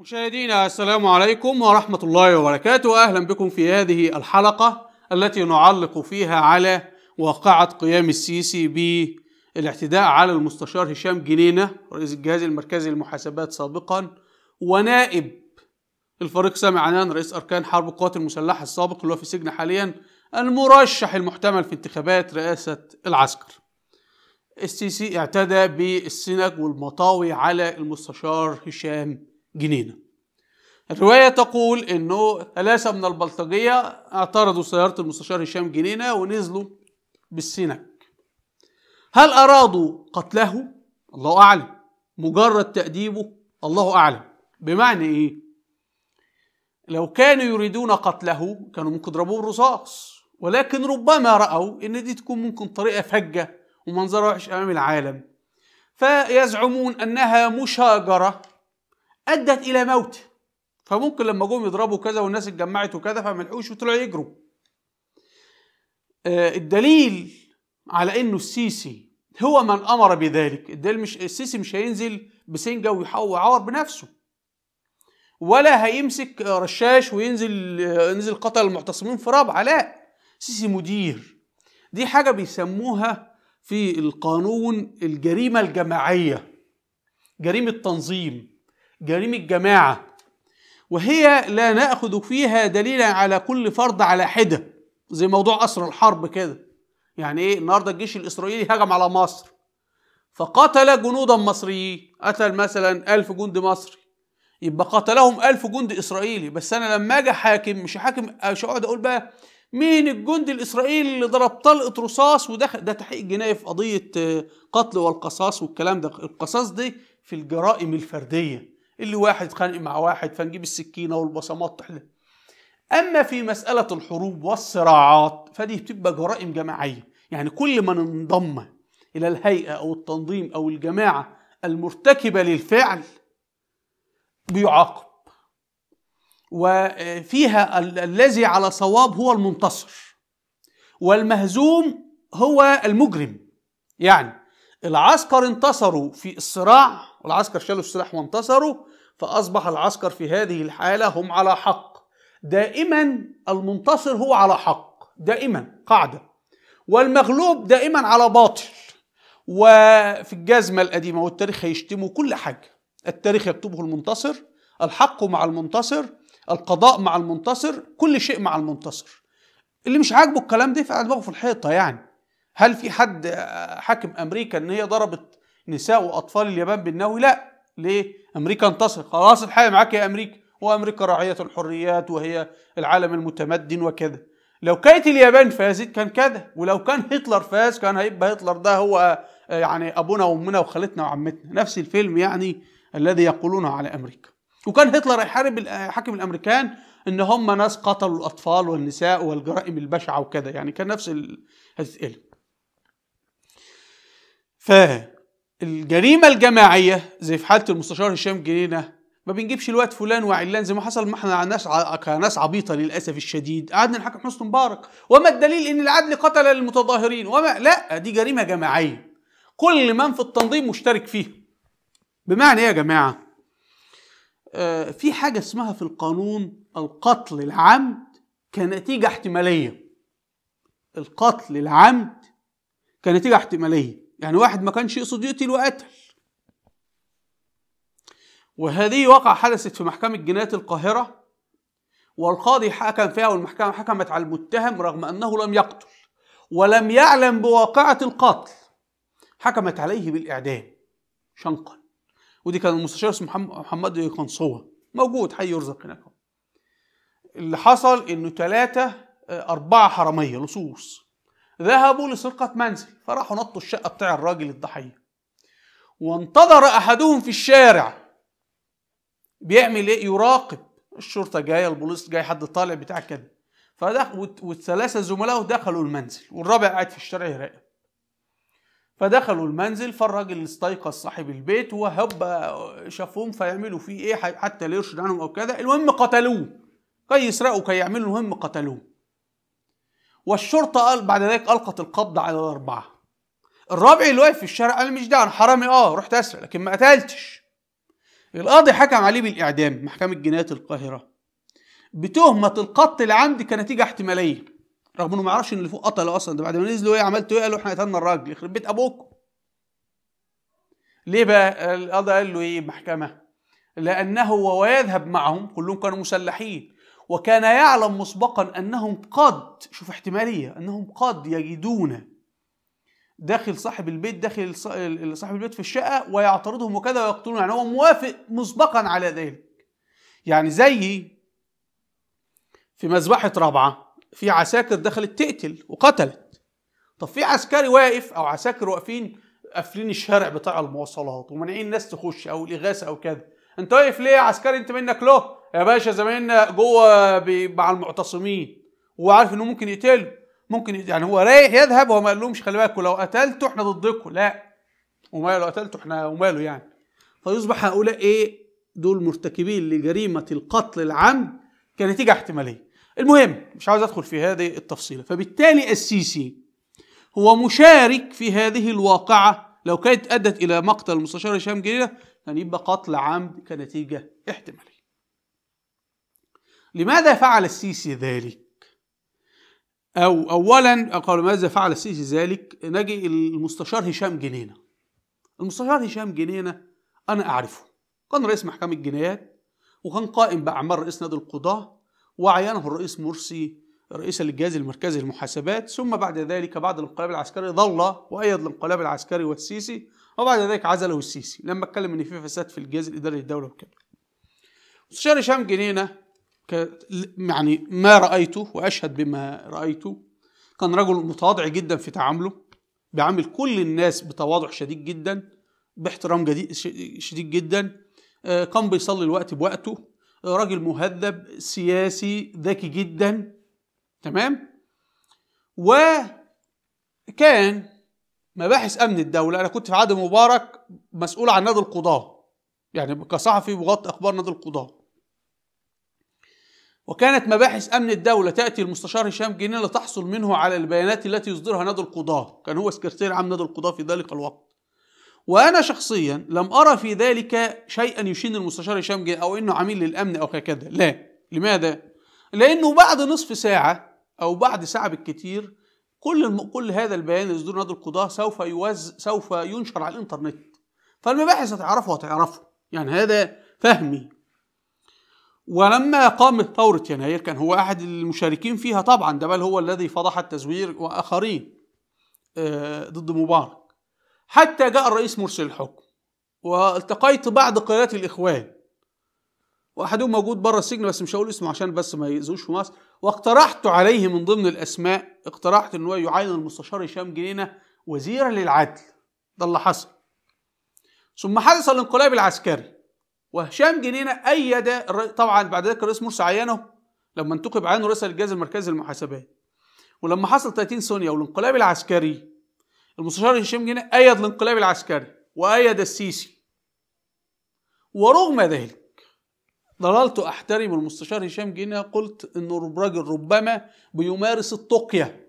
مشاهدينا السلام عليكم ورحمة الله وبركاته أهلا بكم في هذه الحلقة التي نعلق فيها على واقعة قيام السيسي بالاعتداء على المستشار هشام جنينة رئيس الجهاز المركزي للمحاسبات سابقا ونائب الفريق سامي عنان رئيس أركان حرب القوات المسلحة السابق اللي هو في السجن حاليا المرشح المحتمل في انتخابات رئاسة العسكر السيسي اعتدى بالسنج والمطاوي على المستشار هشام جنينة الرواية تقول أنه ثلاثة من البلطجية اعترضوا سيارة المستشار هشام جنينة ونزلوا بالسنك هل أرادوا قتله؟ الله أعلم مجرد تأديبه الله أعلم بمعنى إيه؟ لو كانوا يريدون قتله كانوا ممكن يضربوه بالرصاص ولكن ربما رأوا إن دي تكون ممكن طريقة فجة ومنظرها وحش أمام العالم فيزعمون أنها مشاجرة ادت الى موت فممكن لما جم يضربوا كذا والناس اتجمعت وكذا فما لحقوش وطلعوا يجروا آه، الدليل على انه السيسي هو من امر بذلك الدليل مش السيسي مش هينزل بسنجه ويعور بنفسه ولا هيمسك رشاش وينزل آه، ينزل قتل المعتصمين في رابعه لا السيسي مدير دي حاجه بيسموها في القانون الجريمه الجماعيه جريمه تنظيم جريمة جماعة وهي لا نأخذ فيها دليلا على كل فرد على حدة زي موضوع أسر الحرب كده يعني إيه النهاردة الجيش الإسرائيلي هجم على مصر فقتل جنودا مصريين قتل مثلا ألف جندي مصري يبقى قتلهم ألف جندي إسرائيلي بس أنا لما أجي حاكم مش حاكم مش هقعد أقول بقى مين الجندي الإسرائيلي اللي ضرب طلقة رصاص وده ده تحقيق جنائي في قضية آه، قتل والقصاص والكلام ده القصاص دي في الجرائم الفردية اللي واحد اتخانق مع واحد فنجيب السكينه والبصمات تحلل اما في مساله الحروب والصراعات فدي بتبقى جرائم جماعيه يعني كل من انضم الى الهيئه او التنظيم او الجماعه المرتكبه للفعل بيعاقب وفيها الذي على صواب هو المنتصر والمهزوم هو المجرم يعني العسكر انتصروا في الصراع والعسكر شالوا السلاح وانتصروا فأصبح العسكر في هذه الحالة هم على حق دائما المنتصر هو على حق دائما قاعدة والمغلوب دائما على باطل وفي الجزمة القديمة والتاريخ هيشتموا كل حاجة التاريخ يكتبه المنتصر الحق مع المنتصر القضاء مع المنتصر كل شيء مع المنتصر اللي مش عاجبه الكلام ده يفعل دماغه في الحيطة يعني هل في حد حاكم أمريكا إن هي ضربت نساء وأطفال اليابان بالنووي؟ لا ليه؟ امريكا انتصر خلاص الحقيقه معاك يا امريكا وامريكا راعيه الحريات وهي العالم المتمدن وكذا لو كانت اليابان فازت كان كذا ولو كان هتلر فاز كان هيبقى هتلر ده هو آه، يعني ابونا وامنا وخالتنا وعمتنا نفس الفيلم يعني الذي يقولونه على امريكا وكان هتلر يحارب آه، حاكم الامريكان ان هم ناس قتلوا الاطفال والنساء والجرائم البشعه وكذا يعني كان نفس الاسئله ف الجريمه الجماعيه زي في حاله المستشار هشام جنينه ما بنجيبش الوقت فلان وعلان زي ما حصل ما احنا ناس كناس عبيطه للاسف الشديد قعدنا نحاكم حسني مبارك وما الدليل ان العدل قتل المتظاهرين وما لا دي جريمه جماعيه كل من في التنظيم مشترك فيها بمعنى ايه يا جماعه آه، في حاجه اسمها في القانون القتل العمد كنتيجه احتماليه القتل العمد كنتيجه احتماليه يعني واحد ما كانش يقصد يقتل وقتل وهذه وقع حدثت في محكمة جناية القاهرة والقاضي حكم فيها والمحكمة حكمت على المتهم رغم أنه لم يقتل ولم يعلم بواقعة القتل حكمت عليه بالإعدام شنقا ودي كان المستشار اسمه محمد قنصوة موجود حي يرزق هناك اللي حصل انه ثلاثة آه، أربعة حرامية لصوص ذهبوا لسرقة منزل فراحوا نطوا الشقة بتاع الراجل الضحية وانتظر أحدهم في الشارع بيعمل إيه يراقب الشرطة جاية البوليس جاي حد طالع بتاع كده فدخل والثلاثة زملاء دخلوا المنزل والرابع قاعد في الشارع يراقب فدخلوا المنزل فالراجل استيقظ صاحب البيت وهب شافوهم فيعملوا فيه ايه حتى لا يرشد عنهم او كده المهم قتلوه كي يسرقوا كي يعملوا المهم قتلوه والشرطة قال بعد ذلك ألقت القبض على الأربعة الرابع اللي واقف في الشارع قال مش ده أنا حرامي أه رحت أسرق لكن ما قتلتش القاضي حكم عليه بالإعدام محكمة جنايات القاهرة بتهمة القتل عندي كنتيجة احتمالية رغم إنه ما يعرفش إن اللي فوق قتله أصلا ده بعد ما نزلوا إيه عملتوا إيه قالوا إحنا قتلنا الراجل يخرب بيت أبوكم ليه بقى القاضي قال له إيه المحكمة لأنه ويذهب معهم كلهم كانوا مسلحين وكان يعلم مسبقا أنهم قد شوف احتمالية أنهم قد يجدون داخل صاحب البيت داخل صاحب البيت في الشقة ويعترضهم وكذا ويقتلون يعني هو موافق مسبقا على ذلك يعني زي في مذبحة رابعة في عساكر دخلت تقتل وقتلت طب في عسكري واقف أو عساكر واقفين قافلين الشارع بتاع المواصلات ومنعين الناس تخش أو الإغاثة أو كذا أنت واقف ليه يا عسكري أنت منك له يا باشا زمايلنا جوه مع المعتصمين وعارف انه ممكن يقتله ممكن يعني هو رايح يذهب هو ما قالهمش خلي بالكم لو قتلته احنا ضدكم لا وماله لو قتلته احنا وماله يعني فيصبح هؤلاء ايه دول مرتكبين لجريمه القتل العمد كنتيجه احتماليه المهم مش عاوز ادخل في هذه التفصيله فبالتالي السيسي هو مشارك في هذه الواقعه لو كانت ادت الى مقتل المستشار هشام جريره كان يعني يبقى قتل عمد كنتيجه احتماليه لماذا فعل السيسي ذلك؟ أو أولا قال ماذا فعل السيسي ذلك؟ نجي المستشار هشام جنينة. المستشار هشام جنينة أنا أعرفه. كان رئيس محكمة الجنايات وكان قائم بأعمال رئيس نادي القضاة وعينه الرئيس مرسي رئيسا للجهاز المركزي للمحاسبات ثم بعد ذلك بعد الانقلاب العسكري ظل وأيد الانقلاب العسكري والسيسي وبعد ذلك عزله السيسي لما اتكلم ان في فساد في الجهاز الاداري للدوله وكده. المستشار هشام جنينه يعني ما رأيته وأشهد بما رأيته كان رجل متواضع جدا في تعامله بيعامل كل الناس بتواضع شديد جدا باحترام شديد جدا آه، كان بيصلي الوقت بوقته راجل مهذب سياسي ذكي جدا تمام وكان مباحث امن الدوله انا كنت في عهد مبارك مسؤول عن نادي القضاه يعني كصحفي بغطي اخبار نادي القضاه وكانت مباحث أمن الدولة تأتي المستشار هشام جنين لتحصل منه على البيانات التي يصدرها نادي القضاة كان هو سكرتير عام نادي القضاة في ذلك الوقت وأنا شخصيا لم أرى في ذلك شيئا يشين المستشار هشام جنين أو أنه عميل للأمن أو هكذا لا لماذا؟ لأنه بعد نصف ساعة أو بعد ساعة بالكثير كل الم... كل هذا البيان اللي نادي القضاة سوف يوز سوف ينشر على الإنترنت فالمباحث هتعرفه هتعرفه يعني هذا فهمي ولما قامت ثورة يناير كان هو أحد المشاركين فيها طبعا ده بل هو الذي فضح التزوير وآخرين آه، ضد مبارك حتى جاء الرئيس مرسي الحكم والتقيت بعض قيادات الإخوان وأحدهم موجود بره السجن بس مش هقول اسمه عشان بس ما يأذوش في مصر واقترحت عليه من ضمن الأسماء اقترحت إن هو يعين المستشار هشام جنينة وزيرا للعدل ده اللي حصل ثم حدث الانقلاب العسكري وهشام جنينة أيد طبعا بعد ذلك الرئيس مرسي عينه لما انتقب عينه رئيس الجهاز المركزي للمحاسبات ولما حصل 30 ثانية والانقلاب العسكري المستشار هشام جنينة أيد الانقلاب العسكري وأيد السيسي ورغم ذلك ضللت أحترم المستشار هشام جنينة قلت إنه الراجل ربما بيمارس الطقيه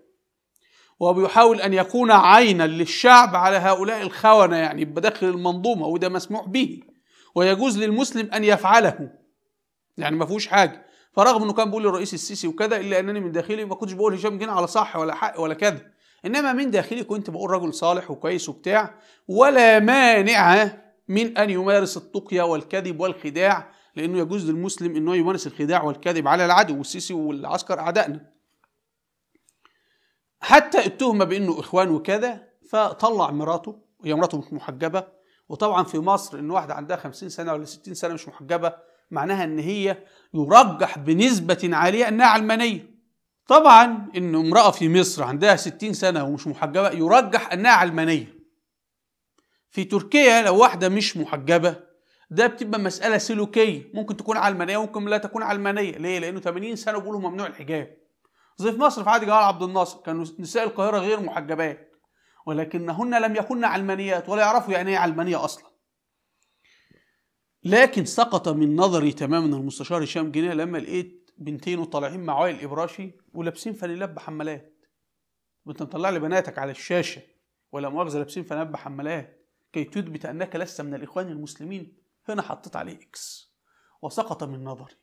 وبيحاول أن يكون عينا للشعب على هؤلاء الخونة يعني بداخل المنظومة وده مسموح به ويجوز للمسلم أن يفعله يعني ما فيهوش حاجة فرغم انه كان بيقول للرئيس السيسي وكذا الا انني من داخلي ما كنتش بقول هشام جنى على صح ولا حق ولا كذا انما من داخلي كنت بقول رجل صالح وكويس وبتاع ولا مانع من ان يمارس التقية والكذب والخداع لانه يجوز للمسلم انه يمارس الخداع والكذب على العدو والسيسي والعسكر اعدائنا حتى التهمه بانه اخوان وكذا فطلع مراته هي مراته مش محجبه وطبعا في مصر ان واحده عندها 50 سنه ولا 60 سنه مش محجبه معناها ان هي يرجح بنسبه عاليه انها علمانيه طبعا ان امراه في مصر عندها 60 سنه ومش محجبه يرجح انها علمانيه في تركيا لو واحده مش محجبه ده بتبقى مساله سلوكيه ممكن تكون علمانيه ممكن لا تكون علمانيه ليه لانه 80 سنه بيقولوا ممنوع الحجاب زي في مصر في عهد جمال عبد الناصر كانوا نساء القاهره غير محجبات ولكنهن لم يكن علمانيات ولا يعرفوا يعني ايه علمانيه اصلا لكن سقط من نظري تماما المستشار هشام جنيه لما لقيت بنتين وطالعين مع وائل ابراشي ولابسين فانيلات بحملات وانت مطلع لي بناتك على الشاشه ولا مؤاخذه لابسين فانيلات بحملات كي تثبت انك لست من الاخوان المسلمين هنا حطيت عليه اكس وسقط من نظري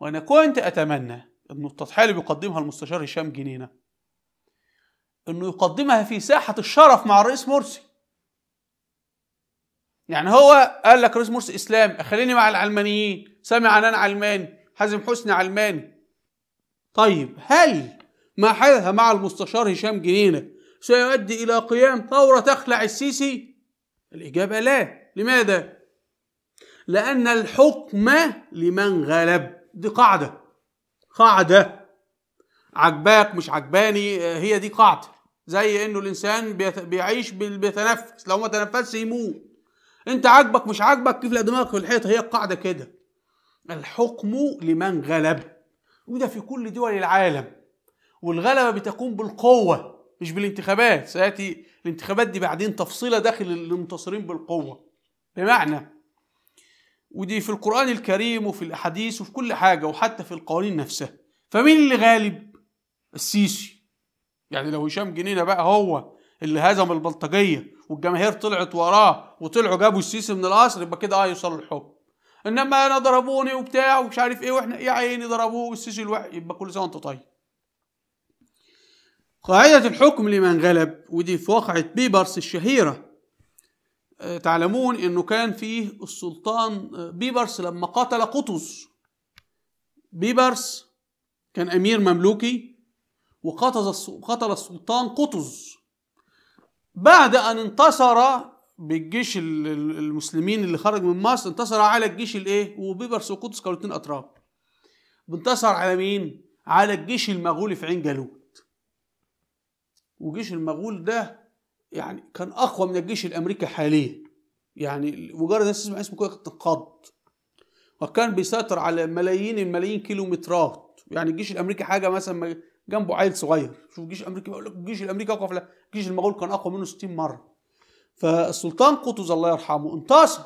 وانا كنت اتمنى ان التضحيه اللي بيقدمها المستشار هشام جنينه انه يقدمها في ساحه الشرف مع الرئيس مرسي يعني هو قال لك رئيس مرسي اسلام خليني مع العلمانيين سامي عنان علماني حازم حسني علماني طيب هل ما حدث مع المستشار هشام جنينه سيؤدي الى قيام ثوره تخلع السيسي الاجابه لا لماذا لان الحكم لمن غلب دي قاعده قاعده عجباك مش عجباني آه، هي دي قاعده زي انه الانسان بيعيش بيتنفس لو ما تنفسش يموت انت عاجبك مش عاجبك كيف دماغك في الحيط هي القاعده كده الحكم لمن غلب وده في كل دول العالم والغلبه بتكون بالقوه مش بالانتخابات سياتي الانتخابات دي بعدين تفصيله داخل المنتصرين بالقوه بمعنى ودي في القران الكريم وفي الاحاديث وفي كل حاجه وحتى في القوانين نفسها فمين اللي غالب السيسي يعني لو هشام جنينه بقى هو اللي هزم البلطجيه والجماهير طلعت وراه وطلعوا جابوا السيسي من القصر يبقى كده اه يوصل الحب انما انا ضربوني وبتاع ومش عارف ايه واحنا يا عيني ضربوه والسيسي الوحيد يبقى كل سنه وانت طيب قاعدة الحكم لمن غلب ودي في واقعة بيبرس الشهيرة آه، تعلمون انه كان فيه السلطان آه، بيبرس لما قتل قطز بيبرس كان امير مملوكي وقتل السلطان قطز بعد أن انتصر بالجيش المسلمين اللي خرج من مصر انتصر على الجيش الايه وبيبرس وقدس كانوا اتنين اتراب انتصر على مين على الجيش المغولي في عين جالوت وجيش المغول ده يعني كان اقوى من الجيش الامريكي حاليا يعني مجرد ناس تسمع اسمه كده تنقض وكان بيسيطر على ملايين الملايين كيلومترات يعني الجيش الامريكي حاجه مثلا جنبه عيل صغير شوف الجيش الامريكي بيقول لك الجيش الامريكي اقوى لا الجيش المغول كان اقوى منه 60 مره فالسلطان قطز الله يرحمه انتصر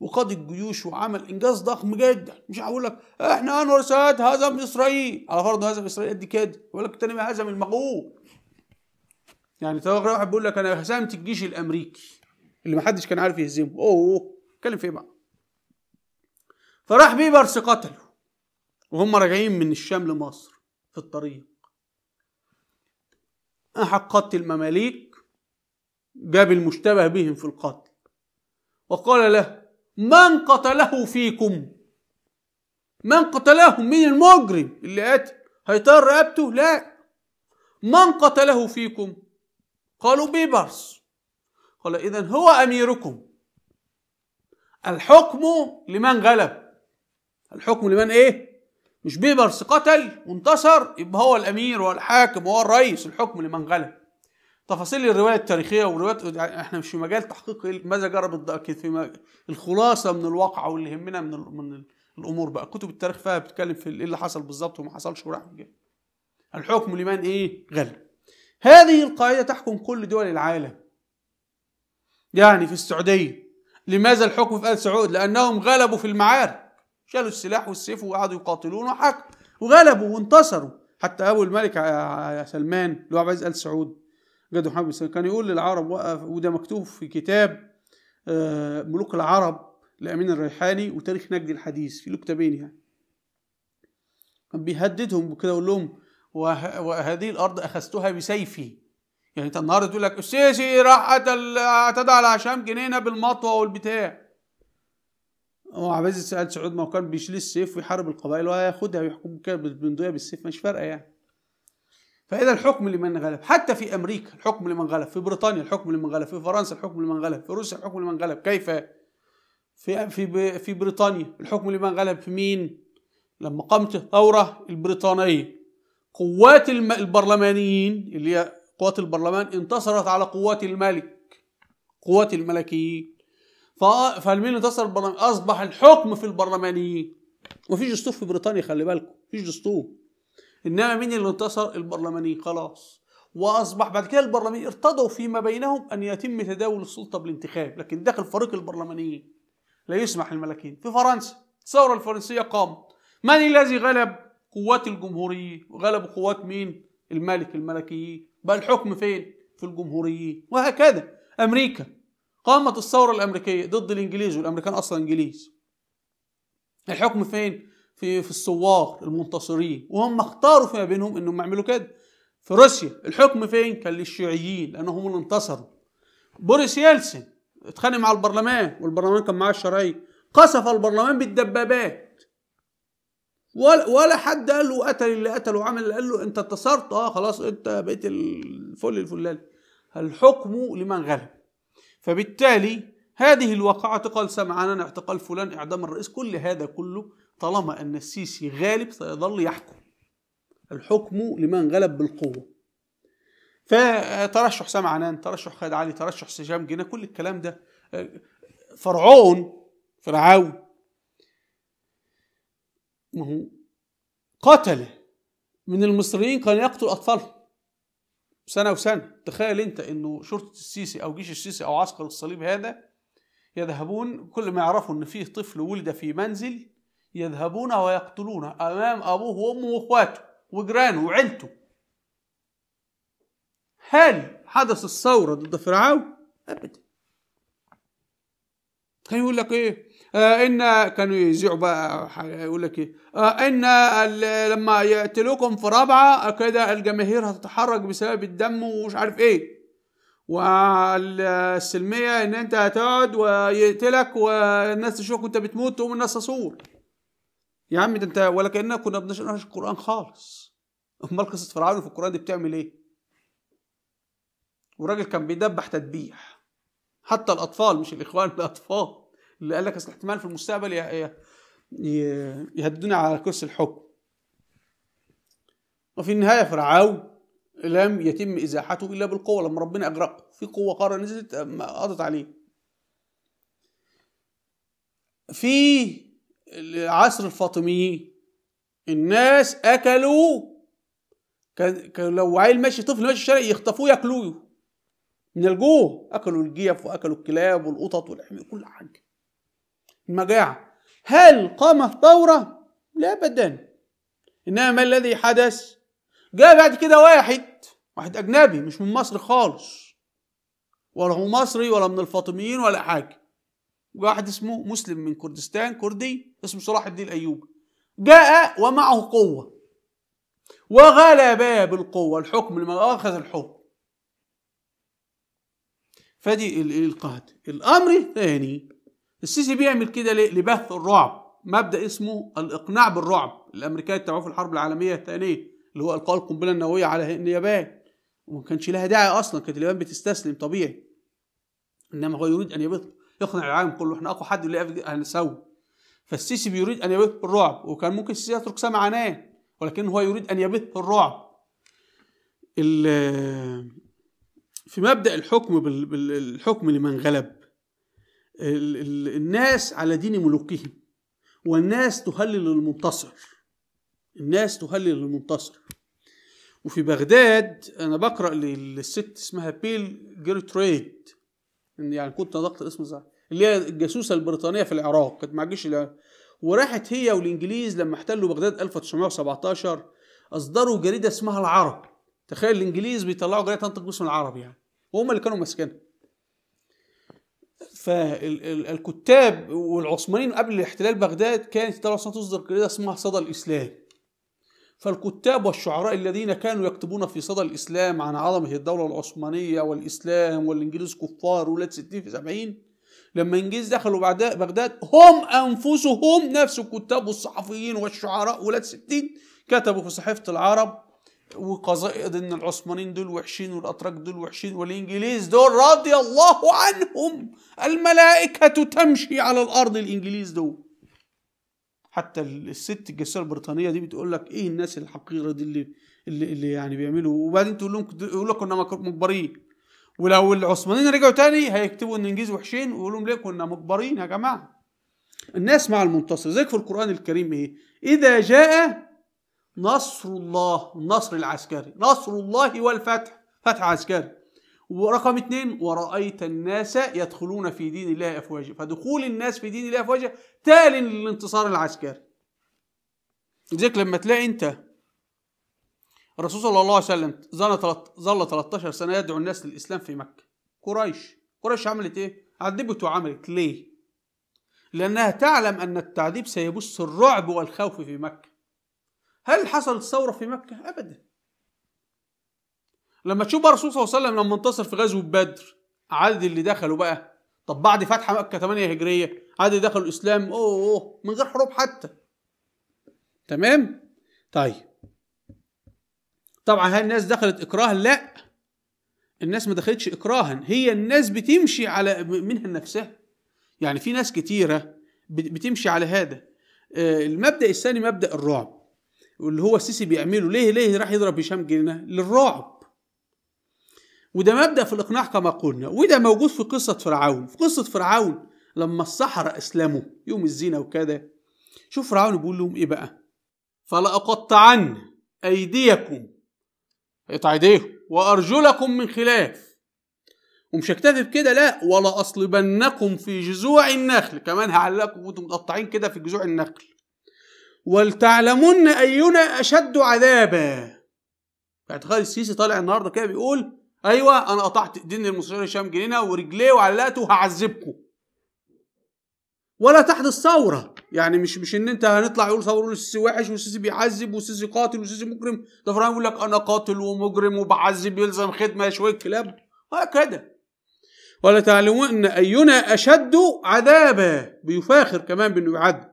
وقاد الجيوش وعمل انجاز ضخم جدا مش هقول لك احنا انور سادات هزم اسرائيل على فرض هزم اسرائيل قد كده يقول لك التاني هزم المغول يعني تلاقي واحد بيقول لك انا هزمت الجيش الامريكي اللي محدش كان عارف يهزمه اوه اتكلم في ايه بقى فراح بيبرس قتله وهم راجعين من الشام لمصر في الطريق أحد قتل المماليك جاب المشتبه بهم في القتل وقال له من قتله فيكم من قتله من المجرم اللي قتل هيطير رقبته لا من قتله فيكم قالوا بيبرس قال إذا هو أميركم الحكم لمن غلب الحكم لمن إيه مش بيبرس قتل وانتصر يبقى هو الامير والحاكم الحاكم وهو الرئيس الحكم لمن غلب تفاصيل الروايه التاريخيه وروايات احنا مش في مجال تحقيق ماذا جرى بالضبط في الخلاصه من الواقع واللي يهمنا من من الامور بقى كتب التاريخ فيها بتتكلم في ايه اللي حصل بالظبط وما حصلش وراح جاي الحكم لمن ايه غلب هذه القاعده تحكم كل دول العالم يعني في السعوديه لماذا الحكم في ال سعود لانهم غلبوا في المعارك شالوا السلاح والسيف وقعدوا يقاتلون وحكوا وغلبوا وانتصروا حتى ابو الملك سلمان اللي هو عبد العزيز ال سعود جد محمد كان يقول للعرب وقف وده مكتوب في كتاب آه، ملوك العرب لامين الريحاني وتاريخ نجد الحديث في له كتابين يعني كان بيهددهم وكده يقول لهم وهذه الارض اخذتها بسيفي يعني انت النهارده تقول لك السيسي راح قتل اعتدى على هشام جنينه بالمطوه والبتاع هو عباس سأل سعود ما هو كان بيشيل السيف ويحارب القبائل وهياخدها ويحكم كده بالبندقية بالسيف مش فارقة يعني فإذا الحكم لمن غلب حتى في أمريكا الحكم لمن غلب في بريطانيا الحكم لمن غلب في فرنسا الحكم لمن غلب في روسيا الحكم لمن غلب كيف في في في بريطانيا الحكم لمن غلب في مين لما قامت الثورة البريطانية قوات البرلمانيين اللي هي قوات البرلمان انتصرت على قوات الملك قوات الملكيين فالمين اللي دسر البرلمان اصبح الحكم في البرلمانيين مفيش دستور في بريطانيا خلي بالكم مفيش دستور انما مين اللي انتصر البرلمانيين خلاص واصبح بعد كده البرلمانيين ارتضوا فيما بينهم ان يتم تداول السلطه بالانتخاب لكن داخل فريق البرلمانيين لا يسمح للملاكين في فرنسا الثوره الفرنسيه قامت من الذي غلب قوات الجمهوريين وغلبوا قوات مين الملك الملكيين بقى الحكم فين في الجمهوريين وهكذا امريكا قامت الثورة الأمريكية ضد الإنجليز والأمريكان أصلا إنجليز الحكم فين؟ في في الثوار المنتصرين وهم اختاروا فيما بينهم انهم يعملوا كده في روسيا الحكم فين كان للشيوعيين لانهم هم اللي انتصروا بوريس يلسن اتخانق مع البرلمان والبرلمان كان معاه الشرعيه قصف البرلمان بالدبابات ولا, ولا حد قال له قتل اللي قتل وعمل قال له انت انتصرت اه خلاص انت بقيت الفل الفلاني الحكم لمن غلب فبالتالي هذه الواقعة اعتقال سمعنا اعتقال فلان إعدام الرئيس كل هذا كله طالما أن السيسي غالب سيظل يحكم الحكم لمن غلب بالقوة فترشح سمعنان عنان ترشح خالد علي ترشح سجام جينا كل الكلام ده آه، فرعون فرعون ما هو قتل من المصريين كان يقتل أطفالهم سنة وسنة تخيل أنت أنه شرطة السيسي أو جيش السيسي أو عسكر الصليب هذا يذهبون كل ما يعرفوا أن فيه طفل ولد في منزل يذهبون ويقتلونه أمام أبوه وأمه وأخواته وجيرانه وعيلته هل حدث الثورة ضد فرعون؟ أبدا كان يقول لك ايه آه ان كانوا يذيعوا بقى يقول لك ايه آه ان لما يقتلوكم في رابعه كده الجماهير هتتحرك بسبب الدم ومش عارف ايه والسلميه ان انت هتقعد ويقتلك والناس تشوفك وانت بتموت تقوم الناس تصور يا عم ده انت ولا كاننا كنا بنشرح القران خالص امال قصه فرعون في القران دي بتعمل ايه والراجل كان بيدبح تدبيح حتى الاطفال مش الاخوان الاطفال اللي قال لك اصل احتمال في المستقبل يهددوني على كرسي الحكم وفي النهايه فرعون لم يتم ازاحته الا بالقوه لما ربنا اغرقه في قوه قاره نزلت قضت عليه في عصر الفاطميين الناس اكلوا كان لو عيل ماشي طفل ماشي الشارع يخطفوه ياكلوه من الجوع اكلوا الجيف واكلوا الكلاب والقطط والحمير كل حاجه المجاعة هل قامت ثورة؟ لا أبدا إنما ما الذي حدث؟ جاء بعد كده واحد واحد أجنبي مش من مصر خالص ولا هو مصري ولا من الفاطميين ولا حاجة واحد اسمه مسلم من كردستان كردي اسمه صلاح الدين الأيوبي جاء ومعه قوة وغلب بالقوة الحكم لما أخذ الحكم فدي القهد الأمر الثاني السيسي بيعمل كده ليه؟ لبث الرعب مبدا اسمه الاقناع بالرعب الامريكان اتبعوه في الحرب العالميه الثانيه اللي هو القاء القنبله النوويه على اليابان وما كانش لها داعي اصلا كانت اليابان بتستسلم طبيعي انما هو يريد ان يبث يقنع العالم كله احنا اقوى حد اللي هنسوي فالسيسي بيريد ان يبث الرعب وكان ممكن السيسي يترك عناه ولكن هو يريد ان يبث الرعب في مبدا الحكم بالحكم لمن غلب الناس على دين ملوكهم والناس تهلل المنتصر الناس تهلل المنتصر وفي بغداد انا بقرا للست اسمها بيل جيرتريد يعني كنت نطقت الاسم ده اللي هي الجاسوسه البريطانيه في العراق كانت مع الجيش وراحت هي والانجليز لما احتلوا بغداد 1917 اصدروا جريده اسمها العرب تخيل الانجليز بيطلعوا جريده تنطق باسم العرب يعني وهم اللي كانوا ماسكينها فالكتاب والعثمانيين قبل احتلال بغداد كانت الدولة تصدر جريدة اسمها صدى الإسلام فالكتاب والشعراء الذين كانوا يكتبون في صدى الإسلام عن عظمة الدولة العثمانية والإسلام والإنجليز كفار ولاد 60 في 70 لما الإنجليز دخلوا بعد بغداد هم أنفسهم نفس الكتاب والصحفيين والشعراء ولاد 60 كتبوا في صحيفة العرب وقصائد ان العثمانيين دول وحشين والاتراك دول وحشين والانجليز دول رضي الله عنهم الملائكه تمشي على الارض الانجليز دول حتى الست الجاسوسه البريطانيه دي بتقول لك ايه الناس الحقيره دي اللي اللي, اللي يعني بيعملوا وبعدين تقول لهم يقول لك كنا مجبرين ولو العثمانيين رجعوا تاني هيكتبوا ان الانجليز وحشين ويقول لهم ليه كنا مجبرين يا جماعه الناس مع المنتصر زيك في القران الكريم ايه اذا جاء نصر الله النصر العسكري نصر الله والفتح فتح عسكري ورقم اثنين ورأيت الناس يدخلون في دين الله أفواجا فدخول الناس في دين الله أفواجا تال للانتصار العسكري لذلك لما تلاقي أنت الرسول صلى الله عليه وسلم ظل 13 سنة يدعو الناس للإسلام في مكة قريش قريش عملت إيه؟ عذبت وعملت ليه؟ لأنها تعلم أن التعذيب سيبث الرعب والخوف في مكة هل حصلت ثورة في مكة؟ أبدا لما تشوف بقى الرسول صلى الله عليه وسلم لما انتصر في غزوة بدر عدد اللي دخلوا بقى طب بعد فتح مكة 8 هجرية عدد دخلوا الإسلام أوه, أوه من غير حروب حتى تمام؟ طيب طبعا هل الناس دخلت إكراها؟ لأ الناس ما دخلتش إكراها هي الناس بتمشي على منها نفسها يعني في ناس كتيرة بتمشي على هذا آه، المبدأ الثاني مبدأ الرعب واللي هو السيسي بيعمله ليه ليه راح يضرب هشام جنينه للرعب وده مبدا في الاقناع كما قلنا وده موجود في قصه فرعون في قصه فرعون لما الصحراء اسلموا يوم الزينه وكده شوف فرعون بيقول لهم ايه بقى فلاقطعن ايديكم اقطع ايديهم وارجلكم من خلاف ومش هكتفي بكده لا ولا اصلبنكم في جذوع النخل كمان هعلقكم وانتم متقطعين كده في جذوع النخل ولتعلمن أينا أشد عذابا اعتقاد السيسي طالع النهارده كده بيقول ايوه انا قطعت ايدين المستشار هشام جنينه ورجليه وعلقته وهعذبكم ولا تحدث ثوره يعني مش مش ان انت هنطلع يقول ثوره السيسي وحش والسيسي بيعذب والسيسي قاتل والسيسي مجرم ده فرعون يقول لك انا قاتل ومجرم وبعذب يلزم خدمه شويه كلاب وهكذا ولا تعلمون اينا اشد عذابا بيفاخر كمان بانه يعذب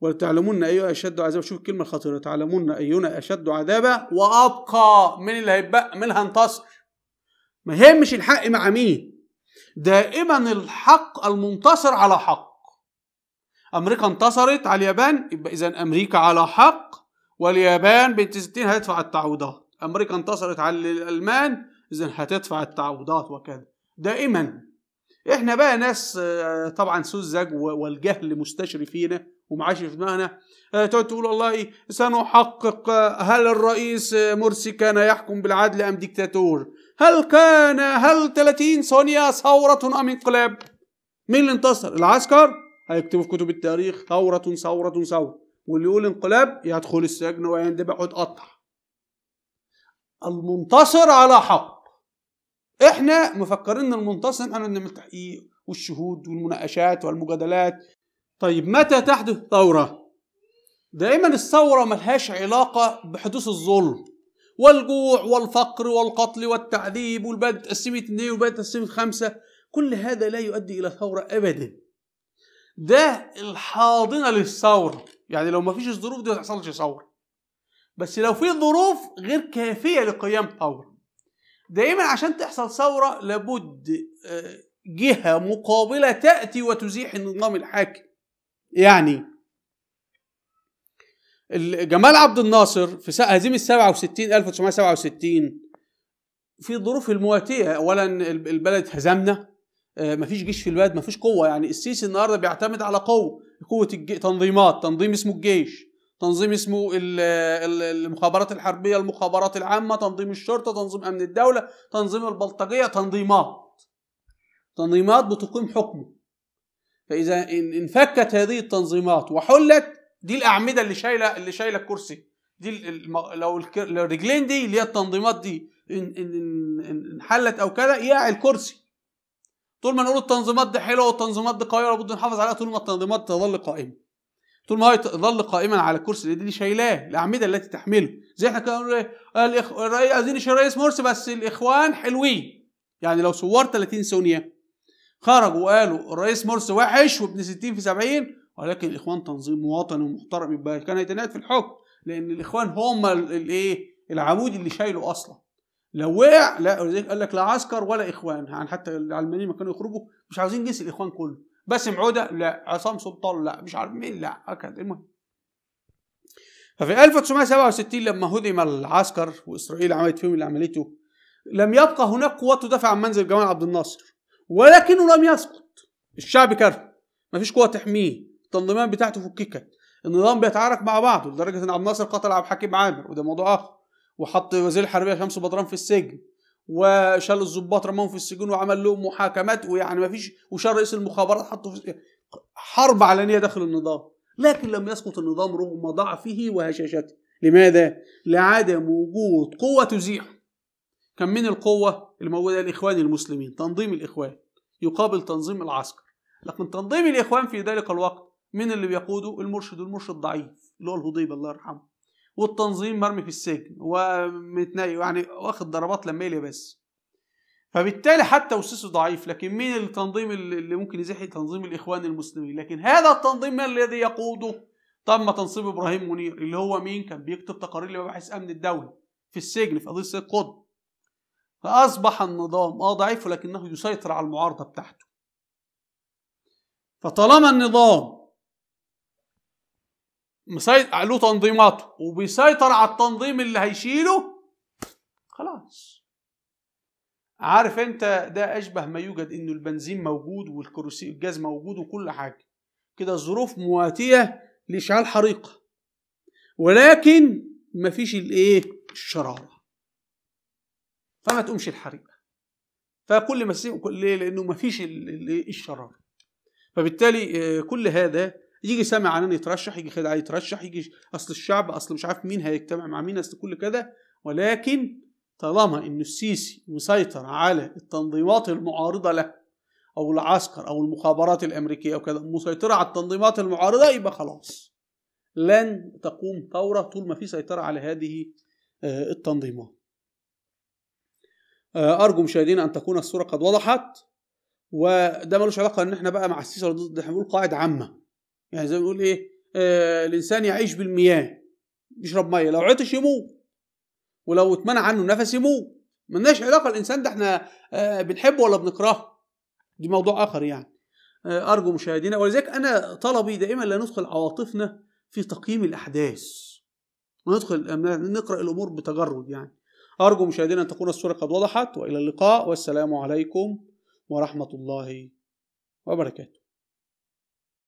ولتعلمون أيها أشد عذابا شوف الكلمة الخطيرة تعلمون أينا أشد عذابا وأبقى من اللي هيبقى من هينتصر ما يهمش الحق مع مين دائما الحق المنتصر على حق أمريكا انتصرت على اليابان يبقى إذا أمريكا على حق واليابان بنت 60 هتدفع التعويضات أمريكا انتصرت على الألمان إذا هتدفع التعويضات وكذا دائما احنا بقى ناس آه، طبعا سذج والجهل مستشري فينا ومعاش في دماغنا آه، تقعد تقول والله سنحقق آه، هل الرئيس مرسي كان يحكم بالعدل ام ديكتاتور هل كان هل 30 ثانيه ثوره ام انقلاب مين اللي انتصر العسكر هيكتبوا في كتب التاريخ ثوره ثوره ثوره واللي يقول انقلاب يدخل السجن ويندبح ويتقطع المنتصر على حق احنا مفكرين المنتصر احنا بنعمل التحقيق والشهود والمناقشات والمجادلات طيب متى تحدث ثوره دائما الثوره ملهاش علاقه بحدوث الظلم والجوع والفقر والقتل والتعذيب والبلد اتقسمت اثنين والبلد اتقسمت خمسه كل هذا لا يؤدي الى ثوره ابدا ده الحاضنه للثوره يعني لو ما فيش الظروف دي ما تحصلش ثوره بس لو في ظروف غير كافيه لقيام ثوره دائما عشان تحصل ثورة لابد آه، جهة مقابلة تأتي وتزيح النظام الحاكم يعني جمال عبد الناصر في هزيمة 67 1967 في الظروف المواتية أولا البلد هزمنا آه، مفيش جيش في البلد مفيش قوة يعني السيسي النهاردة بيعتمد على قوة قوة تنظيمات تنظيم اسمه الجيش تنظيم اسمه المخابرات الحربية المخابرات العامة تنظيم الشرطة تنظيم أمن الدولة تنظيم البلطجية تنظيمات تنظيمات بتقيم حكمه فإذا انفكت هذه التنظيمات وحلت دي الأعمدة اللي شايلة اللي شايلة الكرسي دي لو الرجلين دي اللي هي التنظيمات دي انحلت أو كده يقع الكرسي طول ما نقول التنظيمات دي حلوة والتنظيمات دي قوية لابد نحافظ عليها طول ما التنظيمات تظل قائمة طول ما هو ظل قائما على الكرسي اللي شايلاه الاعمده التي تحمله زي احنا كنا بنقول إيه، الاخ عايزين الرئيس مرسي بس الاخوان حلوين يعني لو صورت 30 ثانيه خرجوا وقالوا الرئيس مرسي وحش وابن 60 في 70 ولكن الاخوان تنظيم وطني ومحترم يبقى كان هيتنقل في الحكم لان الاخوان هم الايه العمود اللي شايله اصلا لو وقع لا قال لك لا عسكر ولا اخوان يعني حتى العلمانيين ما كانوا يخرجوا مش عاوزين جيش الاخوان كله باسم عوده لا عصام سلطان لا مش عارف مين لا هكذا المهم ففي 1967 لما هدم العسكر واسرائيل عملت فيهم اللي عملته لم يبقى هناك قوات تدافع عن منزل جمال عبد الناصر ولكنه لم يسقط الشعب ما مفيش قوه تحميه التنظيمات بتاعته فككت النظام بيتعارك مع بعضه لدرجه ان عبد الناصر قتل عبد الحكيم عامر وده موضوع اخر وحط وزير الحربيه شمس بدران في السجن وشال الظباط رماهم في السجون وعمل لهم محاكمات ويعني ما فيش وشال رئيس المخابرات حطه في حرب علنيه داخل النظام لكن لم يسقط النظام رغم ضعفه وهشاشته لماذا؟ لعدم وجود قوة تزيحه كان من القوة اللي موجودة الإخوان المسلمين تنظيم الإخوان يقابل تنظيم العسكر لكن تنظيم الإخوان في ذلك الوقت من اللي بيقوده المرشد المرشد ضعيف اللي هو الهضيب الله يرحمه والتنظيم مرمي في السجن ومتنقي يعني واخد ضربات لما بس فبالتالي حتى وسيسو ضعيف لكن مين التنظيم اللي ممكن يزحي تنظيم الاخوان المسلمين لكن هذا التنظيم الذي يقوده تم تنصيب ابراهيم منير اللي هو مين كان بيكتب تقارير لمباحث امن الدوله في السجن في قضيه السيد قطب فاصبح النظام اه ضعيف لكنه يسيطر على المعارضه بتاعته فطالما النظام مسيطر له تنظيماته وبيسيطر على التنظيم اللي هيشيله خلاص عارف انت ده اشبه ما يوجد انه البنزين موجود والكروسي الجاز موجود وكل حاجه كده ظروف مواتيه لاشعال حريقه ولكن مفيش الايه الشراره فما تقومش الحريقه فكل ما ليه لانه مفيش الشراره فبالتالي آه، كل هذا يجي سامع عنان يترشح يجي خالد علي يترشح يجي اصل الشعب اصل مش عارف مين هيجتمع مع مين اصل كل كده ولكن طالما ان السيسي مسيطر على التنظيمات المعارضه له او العسكر او المخابرات الامريكيه وكذا مسيطره على التنظيمات المعارضه يبقى خلاص لن تقوم ثوره طول ما في سيطره على هذه آه، التنظيمات آه، ارجو مشاهدينا ان تكون الصوره قد وضحت وده ملوش علاقه ان احنا بقى مع السيسي ولا ضد احنا بنقول قاعده عامه يعني زي ما نقول ايه آه الانسان يعيش بالمياه يشرب ميه لو عطش يموت ولو اتمنع عنه نفس يموت ملناش علاقه الانسان ده احنا آه بنحبه ولا بنكرهه دي موضوع اخر يعني آه ارجو مشاهدينا ولذلك انا طلبي دائما لا ندخل عواطفنا في تقييم الاحداث وندخل نقرا الامور بتجرد يعني ارجو مشاهدينا ان تكون الصوره قد وضحت والى اللقاء والسلام عليكم ورحمه الله وبركاته